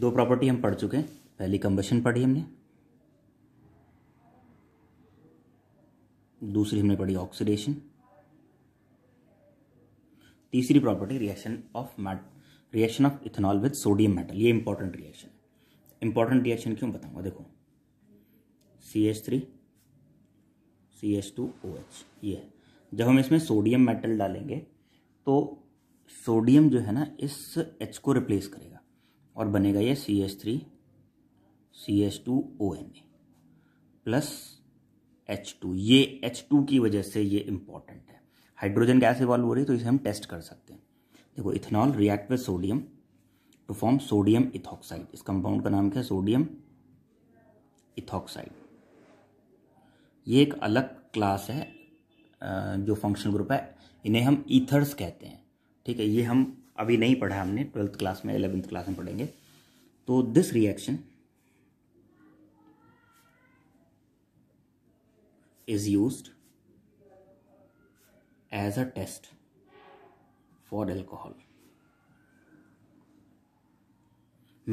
दो प्रॉपर्टी हम पढ़ चुके हैं पहली कंबशन पढ़ी हमने दूसरी हमने पढ़ी ऑक्सीडेशन तीसरी प्रॉपर्टी रिएक्शन ऑफ मैट reaction of ethanol with sodium metal ये इंपॉर्टेंट रिएक्शन है इंपॉर्टेंट रिएक्शन क्यों बताऊंगा देखो C H three C H two O H ये जब हम इसमें सोडियम मेटल डालेंगे तो सोडियम जो है ना इस एच को रिप्लेस करेगा और बनेगा ये C S three C S two O N A plus H two ये एच टू की वजह से ये इंपॉर्टेंट है हाइड्रोजन गैस इवॉल्व हो रही है तो इसे हम टेस्ट कर सकते हैं देखो ethanol react with sodium to form sodium ethoxide इस कंपाउंड का नाम क्या है सोडियम इथॉक्साइड ये एक अलग क्लास है जो फंक्शनल ग्रुप है इन्हें हम ईथर्स कहते हैं ठीक है ये हम अभी नहीं पढ़ा हमने ट्वेल्थ क्लास में एलेवेंथ क्लास में पढ़ेंगे तो this reaction is use as a test for alcohol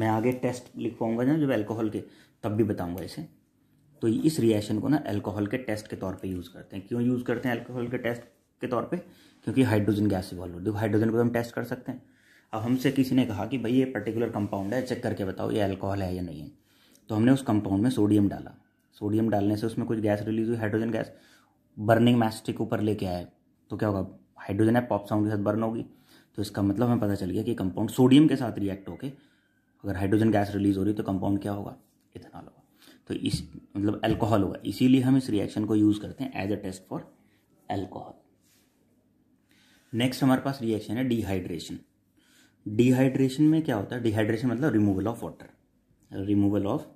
मैं आगे टेस्ट लिख पाऊंगा ना जब एल्कोहल के तब भी बताऊंगा इसे तो इस रिएक्शन को ना अल्कोहल के टेस्ट के तौर पे यूज़ करते हैं क्यों यूज़ करते हैं अल्कोहल के टेस्ट के तौर पे क्योंकि हाइड्रोजन गैस इवॉल्व हो है हाइड्रोजन को हम टेस्ट कर सकते हैं अब हमसे किसी ने कहा कि भाई ये पर्टिकुलर कंपाउंड है चेक करके बताओ ये अल्कोहल है या नहीं है तो हमने उस कंपाउंड में सोडियम डाला सोडियम डालने से उसमें कुछ गैस रिलीज हुई हाइड्रोजन गैस बर्निंग मैस्टिक ऊपर लेके आए तो क्या होगा हाइड्रोजन है पॉप साउंड के साथ बर्न होगी तो इसका मतलब हमें पता चल गया कि कंपाउंड सोडियम के साथ रिएक्ट होकर अगर हाइड्रोजन गैस रिलीज हो रही है तो कंपाउंड क्या होगा इथेनॉल होगा तो इस मतलब अल्कोहल होगा इसीलिए हम इस रिएक्शन को यूज़ करते हैं as a test for alcohol next हमारे पास रिएक्शन है डिहाइड्रेशन डिहाइड्रेशन में क्या होता है डिहाइड्रेशन मतलब removal of water removal of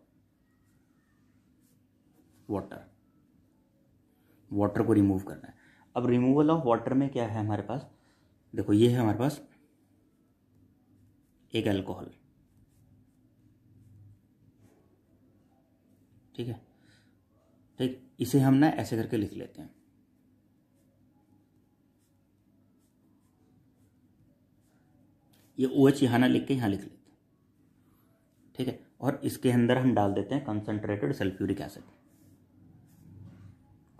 water water को रिमूव करना है अब रिमूवल ऑफ वाटर में क्या है हमारे पास देखो ये है हमारे पास एक अल्कोहल ठीक है ठीक इसे हम ना ऐसे करके लिख लेते हैं ये ओ एच यहाँ ना लिख के यहाँ लिख लेते हैं ठीक है और इसके अंदर हम डाल देते हैं concentrated sulphuric acid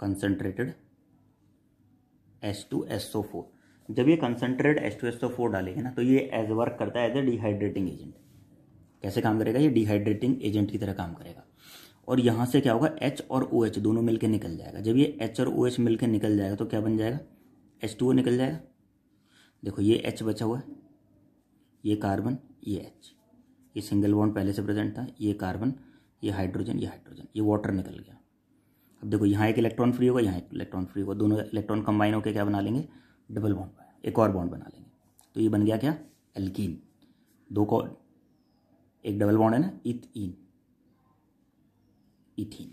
concentrated S two S O four जब ये concentrate S two S SO four डालेंगे ना तो ये एज वर्क करता है एज ए डिहाइड्रेटिंग एजेंट कैसे काम करेगा ये डिहाइड्रेटिंग एजेंट की तरह काम करेगा और यहाँ से क्या होगा एच और ओ OH एच दोनों मिलकर निकल जाएगा जब ये एच और ओ OH एच मिलकर निकल जाएगा तो क्या बन जाएगा H2O टू ओ निकल जाएगा देखो ये एच बचा हुआ है ये कार्बन ये एच ये सिंगल बॉन्ड पहले से प्रेजेंट था ये कार्बन ये हाइड्रोजन ये हाइड्रोजन ये वाटर निकल गया अब देखो यहाँ एक इलेक्ट्रॉन फ्री होगा यहाँ एक इलेक्ट्रॉन फ्री होगा दोनों इलेक्ट्रॉन कंबाइन होकर क्या बना लेंगे डबल बॉन्ड एक और बॉन्ड बना लेंगे तो ये बन गया क्या एल्कीन दो को एक डबल बॉन्ड है ना इथ इन इथिन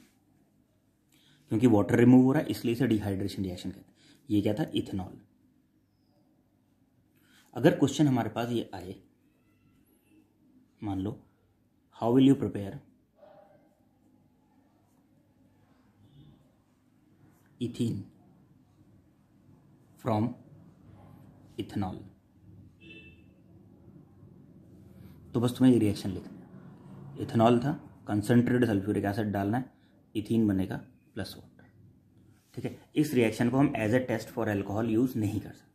क्योंकि वाटर रिमूव हो रहा है इसलिए इसे डिहाइड्रेशन रिएक्शन कहते हैं ये क्या था इथेनॉल अगर क्वेश्चन हमारे पास ये आए मान लो how will you prepare ethene from ethanol तो बस तुम्हें ये रिएक्शन लिखना है इथेनॉल था कंसनट्रेटेड सल्फ्यूरिक एसिड डालना है इथिन बनेगा प्लस वाटर ठीक है इस रिएक्शन को हम as a test for alcohol use नहीं कर सकते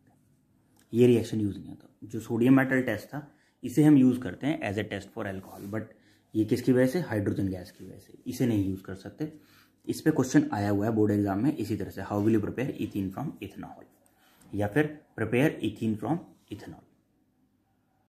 ये रिएक्शन यूज़ नहीं होता जो सोडियम मेटल टेस्ट था इसे हम यूज़ करते हैं as a test for alcohol but ये किसकी वजह से हाइड्रोजन गैस की वजह से इसे नहीं यूज़ कर सकते इस पर क्वेश्चन आया हुआ है बोर्ड एग्जाम में इसी तरह से how will you prepare ethene from ethanol या फिर प्रिपेयर इथिन फ्रॉम इथेनॉल